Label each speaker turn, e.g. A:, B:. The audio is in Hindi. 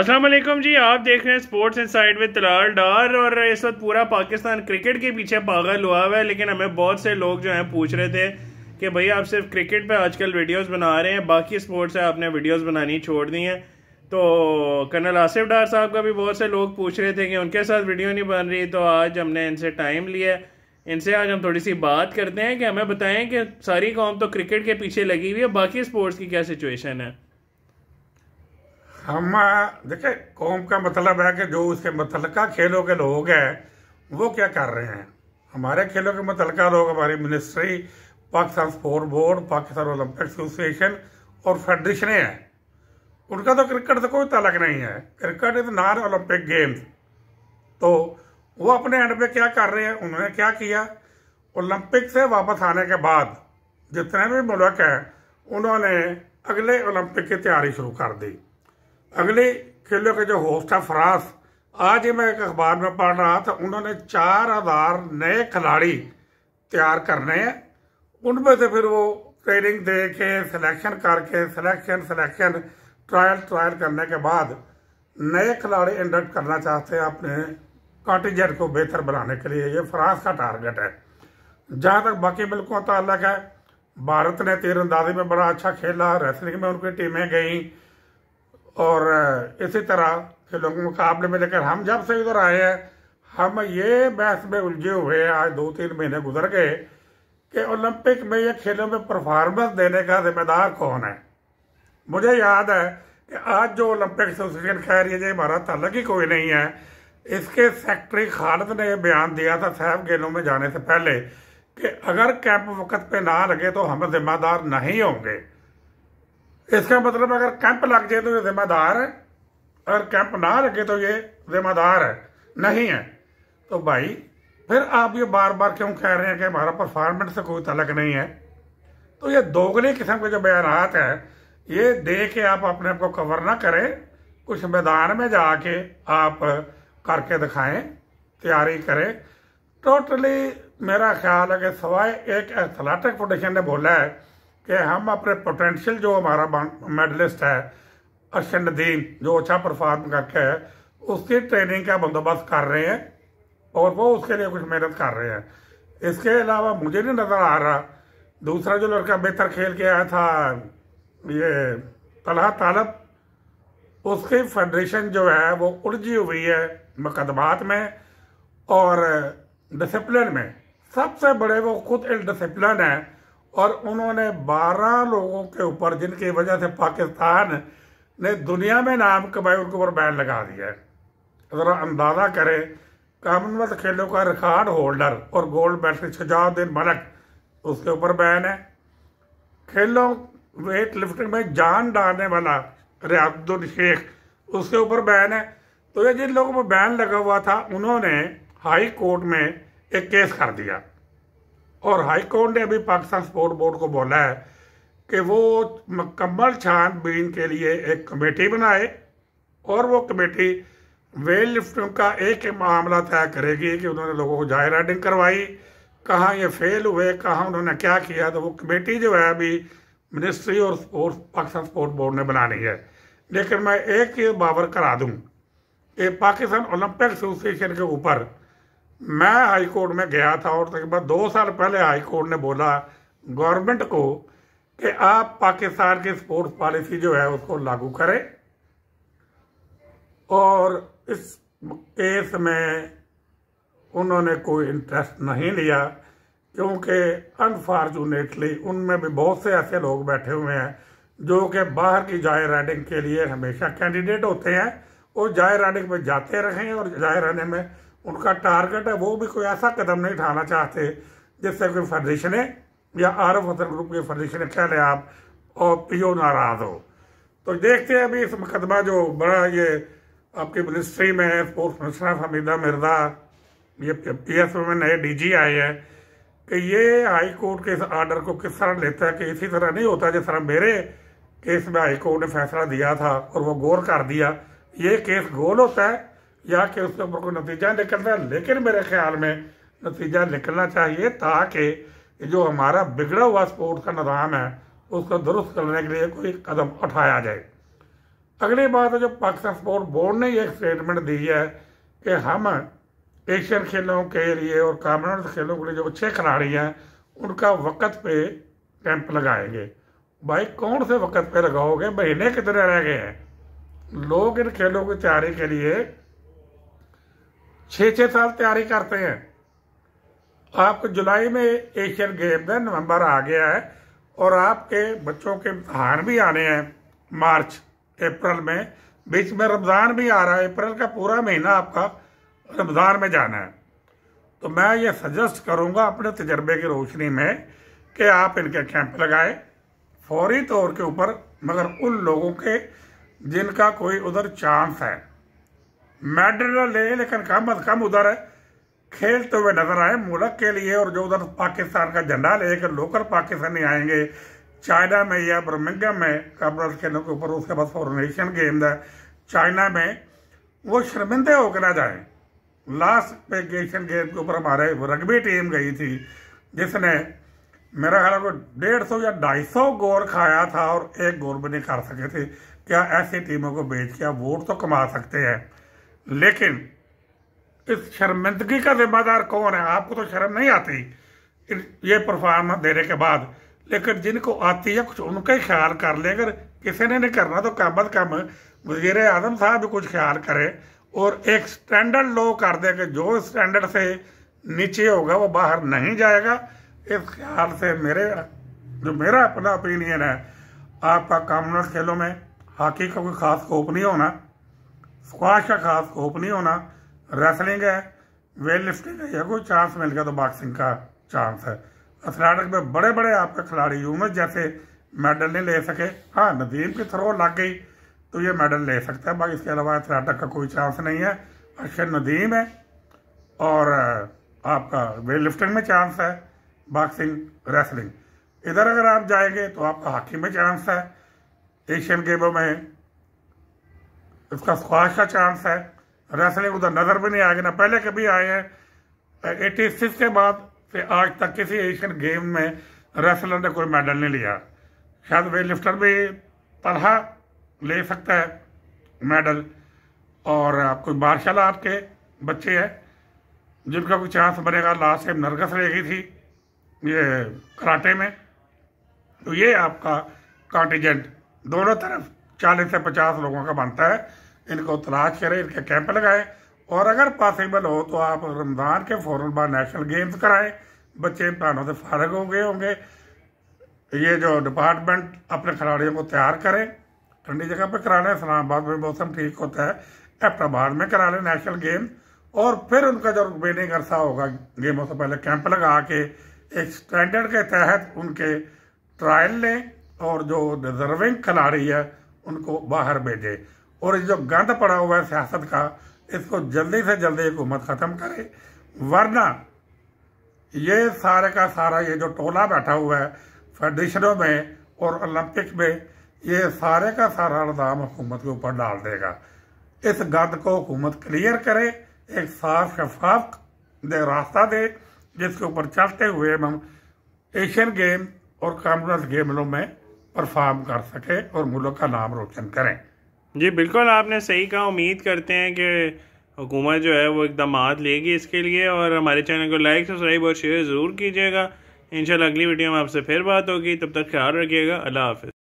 A: अस्सलाम वालेकुम जी आप देख रहे हैं sports inside with Talal Dar और इस वक्त पूरा पाकिस्तान क्रिकेट के पीछे पागल हुआ हुआ है लेकिन हमें बहुत से लोग जो हैं पूछ रहे थे कि भई आप सिर्फ क्रिकेट पे आजकल वीडियोस बना रहे हैं बाकी स्पोर्ट्स है आपने वीडियोस बनानी छोड़ दी हैं तो कर्नल आसिफ डार साहब का भी बहुत से लोग पूछ रहे थे कि उनके साथ वीडियो नहीं बन रही तो आज हमने इनसे टाइम लिया इनसे आज हम थोड़ी सी बात करते हैं कि हमें बताएं कि सारी कॉम तो क्रिकेट के पीछे लगी हुई है बाकी स्पोर्ट्स की क्या सिचुएशन है हम देखे कौम का मतलब है कि जो उसके मुतलका खेलों के लोग हैं वो क्या कर रहे हैं हमारे खेलों के मुतलका लोग हमारी ministry Pakistan sport board Pakistan Olympic association और फेडरेशने हैं उनका तो क्रिकेट से कोई तलक नहीं है cricket is non Olympic games तो वो अपने एंड पे क्या कर रहे हैं उन्होंने क्या किया ओलंपिक से वापस आने के बाद जितने भी मुल्क हैं उन्होंने अगले ओलंपिक की तैयारी शुरू कर दी अगले खेलों के जो होस्ट है फ्रांस आज ही मैं एक अखबार में पढ़ रहा था उन्होंने चार हजार नए खिलाड़ी तैयार करने हैं उनमें से फिर वो ट्रेनिंग दे के सिलेक्शन करके सिलेक्शन सिलेक्शन ट्रायल ट्रायल करने के बाद नए खिलाड़ी इंडक्ट करना चाहते हैं अपने कॉन्टीजेंट को बेहतर बनाने के लिए ये फ्रांस का टारगेट है जहाँ तक बाकी मुल्कों का अलग है भारत ने तीरंदाजी में बड़ा अच्छा खेला रेसलिंग में उनकी टीमें गई और इसी तरह के लोगों के काबले में लेकर हम जब से इधर आए हैं हम ये बहस में उलझे हुए हैं आज दो तीन महीने गुजर गए कि ओलंपिक में या खेलों में परफॉर्मेंस देने का जिम्मेदार कौन है मुझे याद है कि आज जो ओलंपिक एसोसिएशन कह रही है हमारा तलक ही कोई नहीं है इसके सेक्रेटरी खालिद ने यह बयान दिया था साहब गेलों में जाने से पहले कि अगर कैंप वक्त पे ना लगे तो हम जिम्मेदार नहीं होंगे इसका मतलब अगर कैंप लग जाए तो ये जिम्मेदार है अगर कैंप ना लगे तो ये जिम्मेदार है नहीं है तो भाई फिर आप ये बार बार क्यों कह रहे हैं कि हमारा परफॉर्मेंस से कोई तलक नहीं है तो ये दोगले किस्म के जो बयान है ये दे के आप अपने आप को कवर ना करें कुछ मैदान में जाके आप करके दिखाएं तैयारी करें टोटली मेरा ख्याल है कि सवाए एक एथलेटिक फोडेशन ने बोला है कि हम अपने पोटेंशियल जो हमारा मेडलिस्ट है अर्शन नदीम जो अच्छा परफॉर्म करके है उसकी ट्रेनिंग का बंदोबस्त कर रहे हैं और वो उसके लिए कुछ मेहनत कर रहे हैं इसके अलावा मुझे नहीं नज़र आ रहा दूसरा जो लड़का बेहतर खेल के आया था ये तलहा तालब उसकी फेडरेशन जो है वो उलझी हुई है मुकदमात में और डिसिप्लिन में सबसे बड़े वो खुद डिसिप्लिन है और उन्होंने 12 लोगों के ऊपर जिनकी वजह से पाकिस्तान ने दुनिया में नाम कमाए उनके ऊपर बैन लगा दिया है ज़रा अंदाज़ा करें कॉमनवेल्थ खेलों का रिकॉर्ड होल्डर और गोल्ड मेडल शजाउद्दीन मलक उसके ऊपर बैन है खेलों वेट लिफ्टिंग में जान डालने वाला रियाजुल शेख उसके ऊपर बैन है तो ये जिन लोगों पर बैन लगा हुआ था उन्होंने हाई कोर्ट में एक केस कर दिया और हाईकोर्ट ने अभी पाकिस्तान स्पोर्ट बोर्ड को बोला है कि वो मकम्मल छानबीन के लिए एक कमेटी बनाए और वो कमेटी वेट लिफ्टिंग का एक मामला तय करेगी कि उन्होंने लोगों को जाय राइडिंग करवाई कहाँ ये फेल हुए कहाँ उन्होंने क्या किया तो वो कमेटी जो है अभी मिनिस्ट्री और स्पोर्ट्स पाकिस्तान स्पोर्ट बोर्ड ने बनानी है लेकिन मैं एक चीज़ बावर करा दूँ कि पाकिस्तान ओलंपिक एसोसिएशन के ऊपर मैं हाई कोर्ट में गया था और तकरीबन दो साल पहले हाई कोर्ट ने बोला गवर्नमेंट को कि आप पाकिस्तान की स्पोर्ट्स पॉलिसी जो है उसको लागू करें और इस केस में उन्होंने कोई इंटरेस्ट नहीं लिया क्योंकि अनफॉर्चुनेटली उनमें भी बहुत से ऐसे लोग बैठे हुए हैं जो कि बाहर की जाय राइडिंग के लिए हमेशा कैंडिडेट होते हैं और जाय राइडिंग में जाते रहें और जाय रहने में उनका टारगेट है वो भी कोई ऐसा कदम नहीं उठाना चाहते जिससे कोई है या आर एफ असर ग्रुप की ने कह लें आप और पीओ नाराज हो तो देखते हैं अभी इस मुकदमा जो बड़ा ये आपकी मिनिस्ट्री में स्पोर्ट्स मिनिस्टर हमीदा मिर्जा ये पी एस में नए डी जी आए हैं कि ये हाई कोर्ट के इस आर्डर को किस तरह लेता है कि इसी तरह नहीं होता जिस तरह मेरे केस में हाई कोर्ट ने फैसला दिया था और वो गौर कर दिया ये केस गोल होता है या कि उसके ऊपर कोई नतीजा निकलता है लेकिन मेरे ख्याल में नतीजा निकलना चाहिए ताकि जो हमारा बिगड़ा हुआ स्पोर्ट का निज़ाम है उसको दुरुस्त करने के लिए कोई कदम उठाया जाए अगली बात है जो पाकिस्तान स्पोर्ट बोर्ड ने एक स्टेटमेंट दी है कि हम एशियन खेलों के लिए और कॉमनवेल्थ खेलों के लिए जो अच्छे खिलाड़ी हैं उनका वक़्त पे कैंप लगाएंगे भाई कौन से वक़्त पे लगाओगे महीने कितने रह गए हैं लोग इन खेलों की तैयारी के लिए छः छः साल तैयारी करते हैं आपको जुलाई में एशियन गेम है नवंबर आ गया है और आपके बच्चों के इम्तहान भी आने हैं मार्च अप्रैल में बीच में रमज़ान भी आ रहा है अप्रैल का पूरा महीना आपका रमज़ान में जाना है तो मैं ये सजेस्ट करूँगा अपने तजर्बे की रोशनी में कि आप इनके कैंप लगाए फौरी तौर के ऊपर मगर उन लोगों के जिनका कोई उधर चांस है मेडल ले लेकिन कम अज कम उधर खेलते तो हुए नजर आए मुल्क के लिए और जो उधर पाकिस्तान का झंडा लेकर लोकल पाकिस्तानी आएंगे चाइना में या बर्मिंगम में कमरल खेलों के ऊपर उसके बाद फॉरनेशन गेम है चाइना में वो शर्मिंदे होकर ना जाए लास्ट में एशियन गेम के ऊपर हमारे रग्बी टीम गई थी जिसने मेरा ख्याल को डेढ़ सौ या ढाई सौ गोल खाया था और एक गोल भी नहीं खा सके थे क्या ऐसी टीमों को बेच के आप वोट तो कमा सकते हैं लेकिन इस शर्मिंदगी का जिम्मेदार कौन है आपको तो शर्म नहीं आती ये परफॉर्मेंस देने के बाद लेकिन जिनको आती है कुछ उनका ही ख्याल कर ले अगर किसी ने नहीं करना तो कम अज कम वजीर आजम साहब भी कुछ ख्याल करे और एक स्टैंडर्ड लो कर दें कि जो स्टैंडर्ड से नीचे होगा वो बाहर नहीं जाएगा इस ख्याल से मेरे जो मेरा अपना ओपिनियन है आपका कॉमनवेल्थ खेलों में हॉकी का कोई खास स्कोप नहीं होना स्क्वाश का खास स्कोप नहीं होना रेसलिंग है वेट लिफ्टिंग है या कोई चांस मिल गया तो बॉक्सिंग का चांस है एथलेटिक में बड़े बड़े आपके खिलाड़ी यूमस जैसे मेडल नहीं ले सके हाँ नदीम की थ्रो लग गई तो ये मेडल ले सकता है बाकी इसके अलावा एथलेटिक का कोई चांस नहीं है अक्षर अच्छा, नदीम है और आपका वेट लिफ्टिंग में चांस है बॉक्सिंग रेसलिंग इधर अगर आप जाएंगे तो आपका हॉकी में चांस है एशियन गेमों में इसका ख्वाहिश का चांस है रेसलिंग उधर नज़र भी नहीं आएगी ना पहले कभी आए हैं एटी सिक्स के बाद से आज तक किसी एशियन गेम में रेसलर ने कोई मेडल नहीं लिया शायद वेट लिफ्टर भी तरह ले सकता है मेडल और कोई मार्शल आर्ट के बच्चे हैं जिनका कोई चांस बनेगा लास्ट टाइम नरगस रह गई थी ये कराटे में तो ये आपका कॉन्टीजेंट दोनों तरफ चालीस से पचास लोगों का बनता है इनको तलाश करें इनके कैंप लगाएं और अगर पॉसिबल हो तो आप रमज़ान के फ़ौर बाद नेशनल गेम्स कराएं बच्चे इम्तहानों से फारग हो गए होंगे ये जो डिपार्टमेंट अपने खिलाड़ियों को तैयार करें ठंडी जगह पर करा लें इस्लामाबाद में मौसम ठीक होता है एफ्टाबाद में करा लें नेशनल गेम और फिर उनका जो रुकबेने अरसा होगा गेमों से पहले कैंप लगा के एक स्टैंडर्ड के तहत उनके ट्रायल लें और जो डिजर्विंग खिलाड़ी है उनको बाहर भेजें और ये जो गंद पड़ा हुआ है सियासत का इसको जल्दी से जल्दी हुकूमत ख़त्म करे वरना ये सारे का सारा ये जो टोला बैठा हुआ है फेडरेशनों में और ओलंपिक में ये सारे का सारा इल्ज़ाम हुकूमत के ऊपर डाल देगा इस गंद को हुकूमत क्लियर करे एक साफ शफाफ दे रास्ता दे जिसके ऊपर चलते हुए हम एशियन गेम और कॉमनवेल्थ गेमों में परफॉर्म कर सके और मुल्क का नाम रोशन करें जी बिल्कुल आपने सही कहा उम्मीद करते हैं कि हुकूमत जो है वो इकदाम लेगी इसके लिए और हमारे चैनल को लाइक सब्सक्राइब और शेयर ज़रूर कीजिएगा इन अगली वीडियो में आपसे फिर बात होगी तब तक ख्याल रखिएगा अल्लाह हाफ